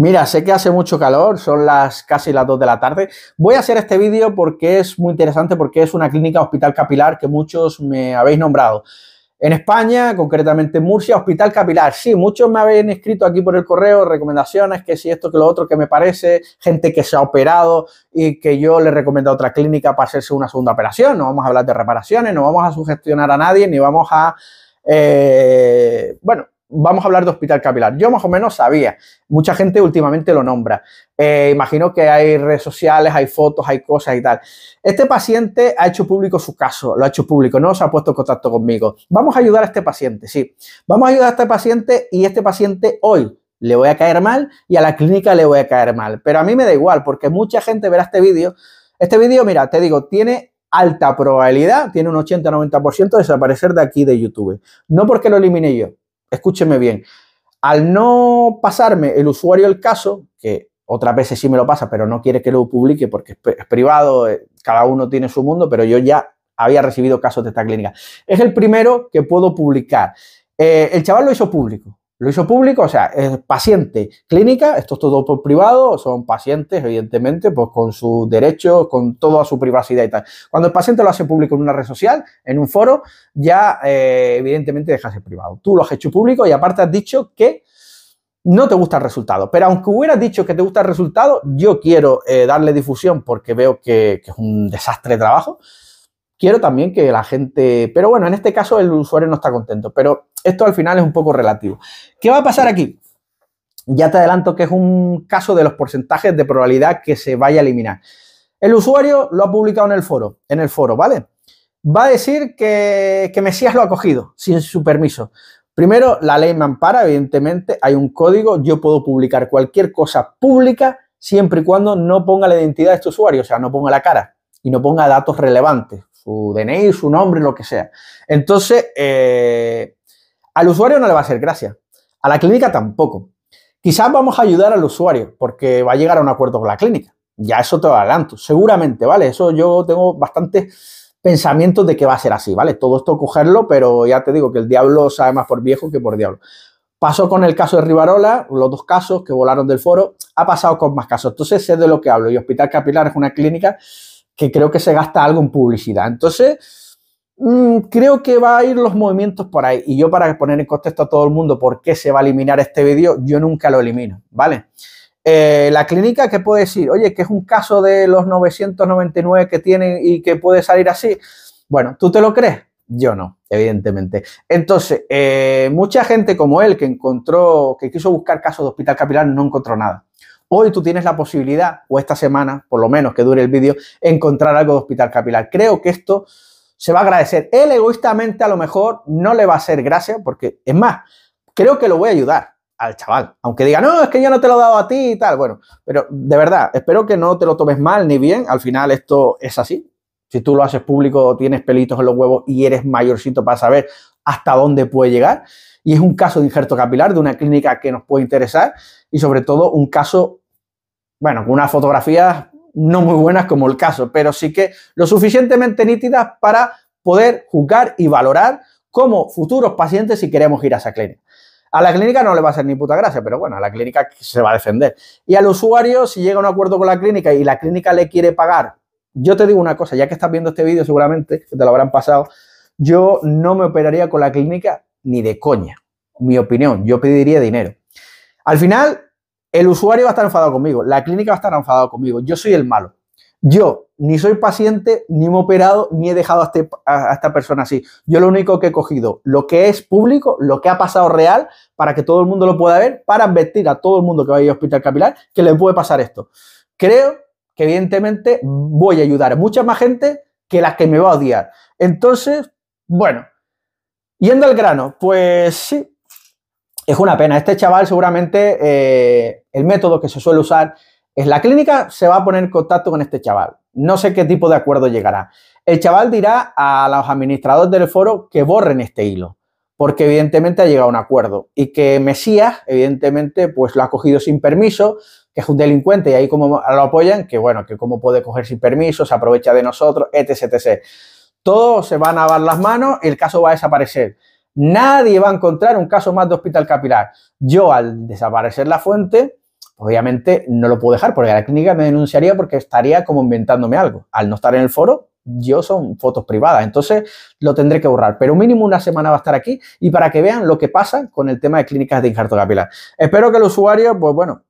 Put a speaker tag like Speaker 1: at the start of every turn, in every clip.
Speaker 1: Mira, sé que hace mucho calor, son las casi las 2 de la tarde. Voy a hacer este vídeo porque es muy interesante, porque es una clínica hospital capilar que muchos me habéis nombrado. En España, concretamente en Murcia, Hospital Capilar. Sí, muchos me habéis escrito aquí por el correo recomendaciones, que si esto, que lo otro, que me parece, gente que se ha operado y que yo le recomiendo a otra clínica para hacerse una segunda operación. No vamos a hablar de reparaciones, no vamos a sugestionar a nadie, ni vamos a, eh, bueno, vamos a hablar de hospital capilar. Yo más o menos sabía, mucha gente últimamente lo nombra. Eh, imagino que hay redes sociales, hay fotos, hay cosas y tal. Este paciente ha hecho público su caso, lo ha hecho público, no se ha puesto en contacto conmigo. Vamos a ayudar a este paciente, sí. Vamos a ayudar a este paciente y este paciente hoy le voy a caer mal y a la clínica le voy a caer mal. Pero a mí me da igual, porque mucha gente verá este vídeo. Este vídeo, mira, te digo, tiene alta probabilidad, tiene un 80-90% de desaparecer de aquí de YouTube. No porque lo elimine yo, escúcheme bien, al no pasarme el usuario el caso, que otras veces sí me lo pasa, pero no quiere que lo publique porque es privado, eh, cada uno tiene su mundo, pero yo ya había recibido casos de esta clínica. Es el primero que puedo publicar. Eh, el chaval lo hizo público. Lo hizo público, o sea, es paciente clínica, esto es todo por privado, son pacientes, evidentemente, pues con sus derechos, con toda su privacidad y tal. Cuando el paciente lo hace público en una red social, en un foro, ya eh, evidentemente deja de ser privado. Tú lo has hecho público y aparte has dicho que no te gusta el resultado. Pero aunque hubieras dicho que te gusta el resultado, yo quiero eh, darle difusión porque veo que, que es un desastre de trabajo quiero también que la gente, pero bueno, en este caso el usuario no está contento, pero esto al final es un poco relativo. ¿Qué va a pasar aquí? Ya te adelanto que es un caso de los porcentajes de probabilidad que se vaya a eliminar. El usuario lo ha publicado en el foro, en el foro, ¿vale? Va a decir que, que Mesías lo ha cogido sin su permiso. Primero, la ley me ampara, evidentemente, hay un código, yo puedo publicar cualquier cosa pública siempre y cuando no ponga la identidad de este usuario, o sea, no ponga la cara y no ponga datos relevantes su DNI, su nombre, lo que sea. Entonces, eh, al usuario no le va a hacer gracia, a la clínica tampoco. Quizás vamos a ayudar al usuario porque va a llegar a un acuerdo con la clínica. Ya eso te lo adelanto, seguramente, ¿vale? Eso yo tengo bastantes pensamientos de que va a ser así, ¿vale? Todo esto cogerlo, pero ya te digo que el diablo sabe más por viejo que por diablo. Pasó con el caso de Rivarola, los dos casos que volaron del foro, ha pasado con más casos. Entonces sé de lo que hablo y Hospital Capilar es una clínica que creo que se gasta algo en publicidad. Entonces, mm, creo que va a ir los movimientos por ahí. Y yo para poner en contexto a todo el mundo por qué se va a eliminar este vídeo, yo nunca lo elimino, ¿vale? Eh, la clínica que puede decir, oye, que es un caso de los 999 que tienen y que puede salir así. Bueno, ¿tú te lo crees? Yo no, evidentemente. Entonces, eh, mucha gente como él que encontró, que quiso buscar casos de hospital capilar, no encontró nada. Hoy tú tienes la posibilidad, o esta semana, por lo menos que dure el vídeo, encontrar algo de hospital capilar. Creo que esto se va a agradecer. Él egoístamente a lo mejor no le va a hacer gracia, porque es más, creo que lo voy a ayudar al chaval. Aunque diga, no, es que yo no te lo he dado a ti y tal. Bueno, pero de verdad, espero que no te lo tomes mal ni bien. Al final esto es así. Si tú lo haces público, tienes pelitos en los huevos y eres mayorcito para saber hasta dónde puede llegar y es un caso de injerto capilar de una clínica que nos puede interesar y sobre todo un caso, bueno, con unas fotografías no muy buenas como el caso, pero sí que lo suficientemente nítidas para poder juzgar y valorar como futuros pacientes si queremos ir a esa clínica. A la clínica no le va a hacer ni puta gracia, pero bueno, a la clínica se va a defender. Y al usuario, si llega a un acuerdo con la clínica y la clínica le quiere pagar, yo te digo una cosa, ya que estás viendo este vídeo seguramente, te lo habrán pasado, yo no me operaría con la clínica ni de coña. Mi opinión, yo pediría dinero. Al final, el usuario va a estar enfadado conmigo, la clínica va a estar enfadado conmigo, yo soy el malo. Yo ni soy paciente, ni me he operado, ni he dejado este, a, esta persona así. Yo lo único que he cogido, lo que es público, lo que ha pasado real, para que todo el mundo lo pueda ver, para advertir a todo el mundo que vaya al hospital capilar que le puede pasar esto. Creo que evidentemente voy a ayudar a mucha más gente que las que me va a odiar. Entonces, bueno, Yendo al grano, pues sí, es una pena. Este chaval seguramente eh, el método que se suele usar es la clínica, se va a poner en contacto con este chaval. No sé qué tipo de acuerdo llegará. El chaval dirá a los administradores del foro que borren este hilo, porque evidentemente ha llegado a un acuerdo y que Mesías, evidentemente, pues lo ha cogido sin permiso, que es un delincuente y ahí como lo apoyan, que bueno, que cómo puede coger sin permiso, se aprovecha de nosotros, etc, etc. Todos se van a dar las manos, el caso va a desaparecer. Nadie va a encontrar un caso más de hospital capilar. Yo, al desaparecer la fuente, obviamente no lo puedo dejar porque la clínica me denunciaría porque estaría como inventándome algo. Al no estar en el foro, yo son fotos privadas, entonces lo tendré que borrar. Pero mínimo una semana va a estar aquí y para que vean lo que pasa con el tema de clínicas de injerto capilar. Espero que el usuario, pues bueno,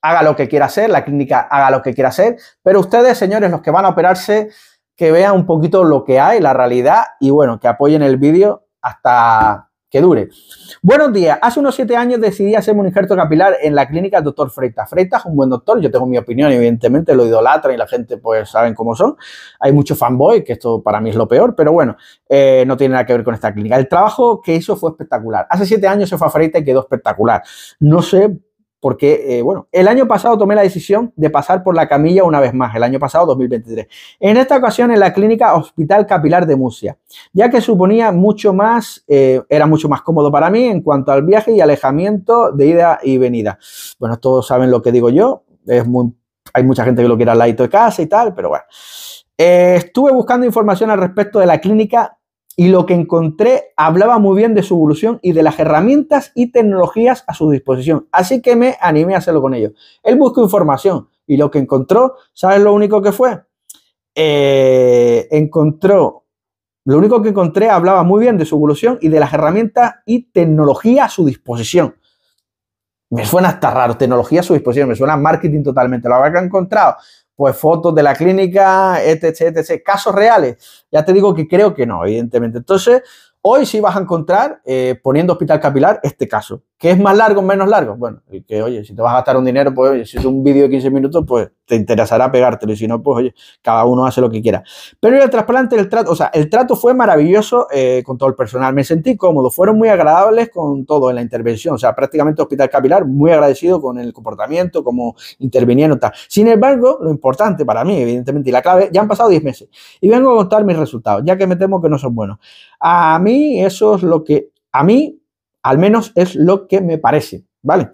Speaker 1: haga lo que quiera hacer, la clínica haga lo que quiera hacer, pero ustedes, señores, los que van a operarse, que vean un poquito lo que hay, la realidad y bueno, que apoyen el vídeo hasta que dure. Buenos días. Hace unos siete años decidí hacerme un injerto capilar en la clínica doctor Freitas. Freitas es un buen doctor, yo tengo mi opinión, evidentemente lo idolatra y la gente pues saben cómo son. Hay muchos fanboy, que esto para mí es lo peor, pero bueno, eh, no tiene nada que ver con esta clínica. El trabajo que hizo fue espectacular. Hace siete años se fue a Freitas y quedó espectacular. No sé porque, eh, bueno, el año pasado tomé la decisión de pasar por la camilla una vez más, el año pasado 2023. En esta ocasión en la clínica Hospital Capilar de Murcia, ya que suponía mucho más, eh, era mucho más cómodo para mí en cuanto al viaje y alejamiento de ida y venida. Bueno, todos saben lo que digo yo, hay mucha gente que lo quiere al ladito de casa y tal, pero bueno. Eh, estuve buscando información al respecto de la clínica y lo que encontré hablaba muy bien de su evolución y de las herramientas y tecnologías a su disposición. Así que me animé a hacerlo con ellos. Él buscó información y lo que encontró, ¿sabes lo único que fue? Eh, encontró, lo único que encontré hablaba muy bien de su evolución y de las herramientas y tecnología a su disposición. Me suena hasta raro, tecnología a su disposición, me suena marketing totalmente. Lo habrá encontrado pues fotos de la clínica, etc, etc, casos reales. Ya te digo que creo que no, evidentemente. Entonces, hoy sí vas a encontrar, eh, poniendo hospital capilar, este caso. ¿Qué es más largo, o menos largo? Bueno, que, oye, si te vas a gastar un dinero, pues, oye, si es un vídeo de 15 minutos, pues te interesará pegártelo. Y si no, pues, oye, cada uno hace lo que quiera. Pero el trasplante, el trato, o sea, el trato fue maravilloso eh, con todo el personal. Me sentí cómodo, fueron muy agradables con todo en la intervención. O sea, prácticamente Hospital Capilar, muy agradecido con el comportamiento, cómo intervinieron tal. Sin embargo, lo importante para mí, evidentemente, y la clave, ya han pasado 10 meses. Y vengo a contar mis resultados, ya que me temo que no son buenos. A mí, eso es lo que. A mí al menos es lo que me parece, ¿vale?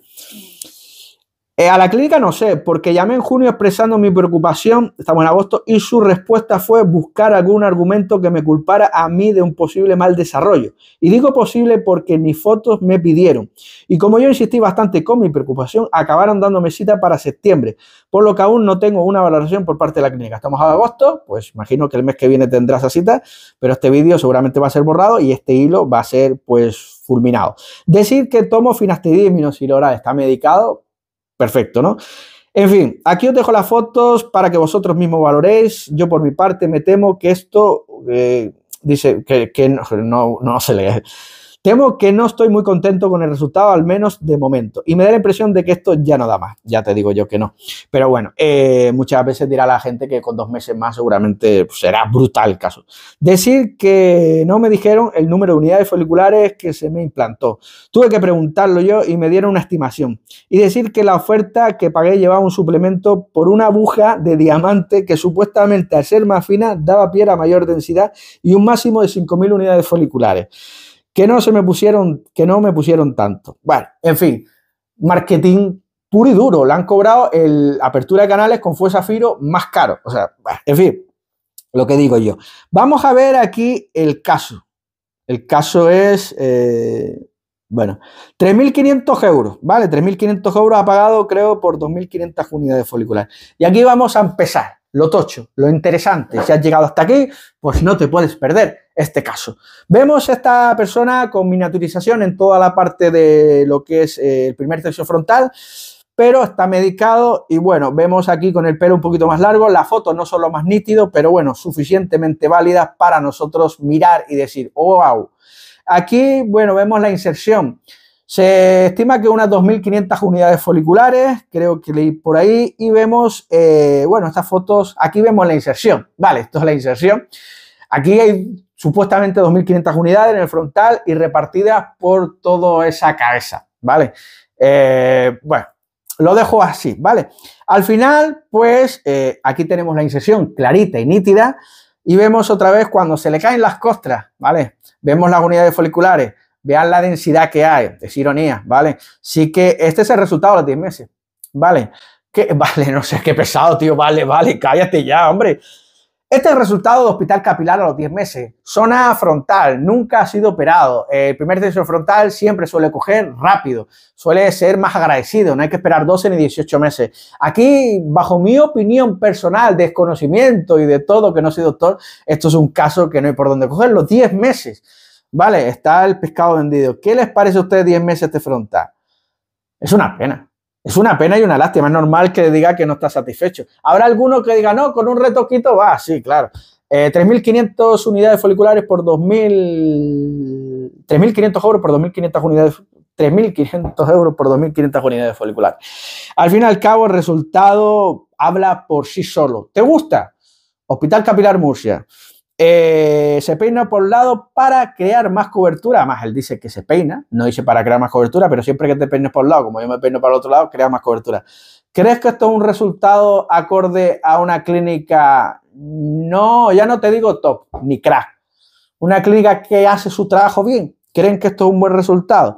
Speaker 1: Eh, a la clínica no sé, porque llamé en junio expresando mi preocupación, estamos en agosto, y su respuesta fue buscar algún argumento que me culpara a mí de un posible mal desarrollo. Y digo posible porque ni fotos me pidieron. Y como yo insistí bastante con mi preocupación, acabaron dándome cita para septiembre, por lo que aún no tengo una valoración por parte de la clínica. Estamos a agosto, pues imagino que el mes que viene tendrás esa cita, pero este vídeo seguramente va a ser borrado y este hilo va a ser pues fulminado. Decir que tomo finasteride y minoxidil oral está medicado, perfecto, ¿no? En fin, aquí os dejo las fotos para que vosotros mismos valoréis. Yo por mi parte me temo que esto, eh, dice, que, no, no, no se lee. Temo que no estoy muy contento con el resultado, al menos de momento. Y me da la impresión de que esto ya no da más. Ya te digo yo que no. Pero bueno, eh, muchas veces dirá la gente que con dos meses más seguramente pues, será brutal el caso. Decir que no me dijeron el número de unidades foliculares que se me implantó. Tuve que preguntarlo yo y me dieron una estimación. Y decir que la oferta que pagué llevaba un suplemento por una aguja de diamante que supuestamente al ser más fina daba piel a mayor densidad y un máximo de 5.000 unidades foliculares que no se me pusieron, que no me pusieron tanto. Bueno, en fin, marketing puro y duro. Le han cobrado el apertura de canales con fuerza Firo más caro. O sea, en fin, lo que digo yo. Vamos a ver aquí el caso. El caso es, eh, bueno, 3.500 euros, ¿vale? 3.500 euros ha pagado, creo, por 2.500 unidades foliculares. Y aquí vamos a empezar. Lo tocho, lo interesante. Si has llegado hasta aquí, pues no te puedes perder este caso. Vemos esta persona con miniaturización en toda la parte de lo que es eh, el primer tercio frontal, pero está medicado y bueno, vemos aquí con el pelo un poquito más largo, la foto no solo más nítido, pero bueno, suficientemente válidas para nosotros mirar y decir, wow. Aquí, bueno, vemos la inserción. Se estima que unas 2.500 unidades foliculares, creo que leí por ahí, y vemos, eh, bueno, estas fotos, aquí vemos la inserción, vale, esto es la inserción. Aquí hay supuestamente 2.500 unidades en el frontal y repartidas por toda esa cabeza, ¿vale? Eh, bueno, lo dejo así, ¿vale? Al final, pues eh, aquí tenemos la inserción clarita y nítida y vemos otra vez cuando se le caen las costras, ¿vale? Vemos las unidades foliculares, vean la densidad que hay, es ironía, ¿vale? Sí que este es el resultado de los 10 meses, ¿vale? Que, vale, no sé, qué pesado, tío, vale, vale, cállate ya, hombre. Este es el resultado de hospital capilar a los 10 meses. Zona frontal, nunca ha sido operado. El primer tensor frontal siempre suele coger rápido, suele ser más agradecido, no hay que esperar 12 ni 18 meses. Aquí, bajo mi opinión personal, desconocimiento y de todo, que no soy doctor, esto es un caso que no hay por dónde Los 10 meses, ¿vale? Está el pescado vendido. ¿Qué les parece a ustedes 10 meses de este frontal? Es una pena. Es una pena y una lástima. Es normal que diga que no está satisfecho. Habrá alguno que diga, no, con un retoquito va, sí, claro. 3.500 eh, unidades foliculares por 2.000... 3.500 euros por 2.500 unidades 3.500 euros por 2.500 unidades foliculares. Al fin y al cabo, el resultado habla por sí solo. ¿Te gusta? Hospital Capilar Murcia. Eh, se peina por lado para crear más cobertura. Además, él dice que se peina, no dice para crear más cobertura, pero siempre que te peines por lado, como yo me peino para el otro lado, crea más cobertura. ¿Crees que esto es un resultado acorde a una clínica? No, ya no te digo top ni crack. Una clínica que hace su trabajo bien. ¿Creen que esto es un buen resultado?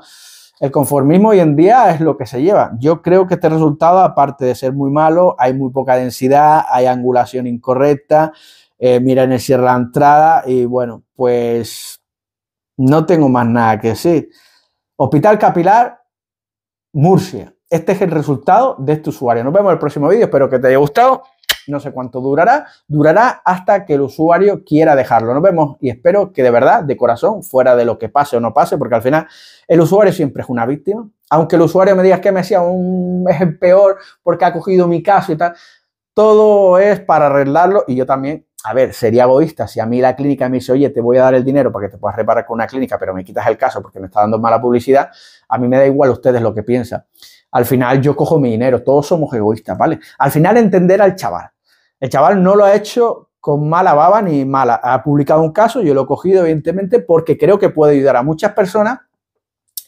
Speaker 1: El conformismo hoy en día es lo que se lleva. Yo creo que este resultado, aparte de ser muy malo, hay muy poca densidad, hay angulación incorrecta, eh, mira en el cierre la entrada y bueno, pues no tengo más nada que decir. Hospital Capilar, Murcia. Este es el resultado de este usuario. Nos vemos en el próximo vídeo. Espero que te haya gustado. No sé cuánto durará. Durará hasta que el usuario quiera dejarlo. Nos vemos y espero que de verdad, de corazón, fuera de lo que pase o no pase, porque al final el usuario siempre es una víctima. Aunque el usuario me diga que me hacía un es peor porque ha cogido mi caso y tal. Todo es para arreglarlo y yo también a ver, sería egoísta si a mí la clínica me dice, oye, te voy a dar el dinero para que te puedas reparar con una clínica, pero me quitas el caso porque me está dando mala publicidad, a mí me da igual ustedes lo que piensan. Al final yo cojo mi dinero, todos somos egoístas, ¿vale? Al final entender al chaval. El chaval no lo ha hecho con mala baba ni mala. Ha publicado un caso, yo lo he cogido evidentemente porque creo que puede ayudar a muchas personas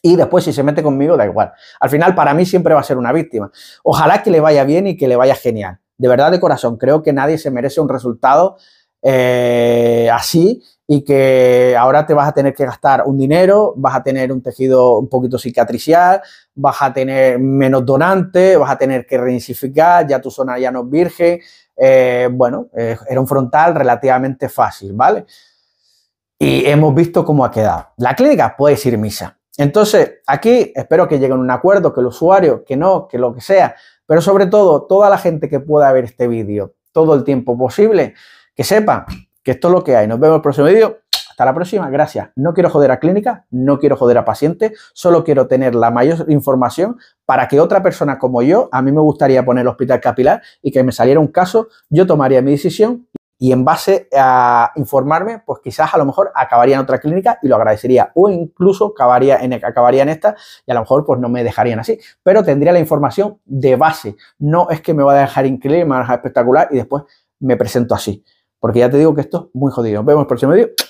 Speaker 1: y después si se mete conmigo da igual. Al final para mí siempre va a ser una víctima. Ojalá que le vaya bien y que le vaya genial de verdad de corazón, creo que nadie se merece un resultado eh, así y que ahora te vas a tener que gastar un dinero, vas a tener un tejido un poquito cicatricial, vas a tener menos donante, vas a tener que reinsificar, ya tu zona ya no es virgen. Eh, bueno, eh, era un frontal relativamente fácil, ¿vale? Y hemos visto cómo ha quedado. La clínica puede ir misa. Entonces, aquí espero que lleguen a un acuerdo, que el usuario, que no, que lo que sea, pero sobre todo, toda la gente que pueda ver este vídeo todo el tiempo posible, que sepa que esto es lo que hay. Nos vemos en el próximo vídeo. Hasta la próxima, gracias. No quiero joder a clínica, no quiero joder a pacientes, solo quiero tener la mayor información para que otra persona como yo, a mí me gustaría poner el hospital capilar y que me saliera un caso, yo tomaría mi decisión y en base a informarme, pues quizás a lo mejor acabaría en otra clínica y lo agradecería o incluso acabaría en, esta y a lo mejor pues no me dejarían así, pero tendría la información de base, no es que me va a dejar increíble, me va a dejar espectacular y después me presento así, porque ya te digo que esto es muy jodido. Nos vemos el próximo vídeo.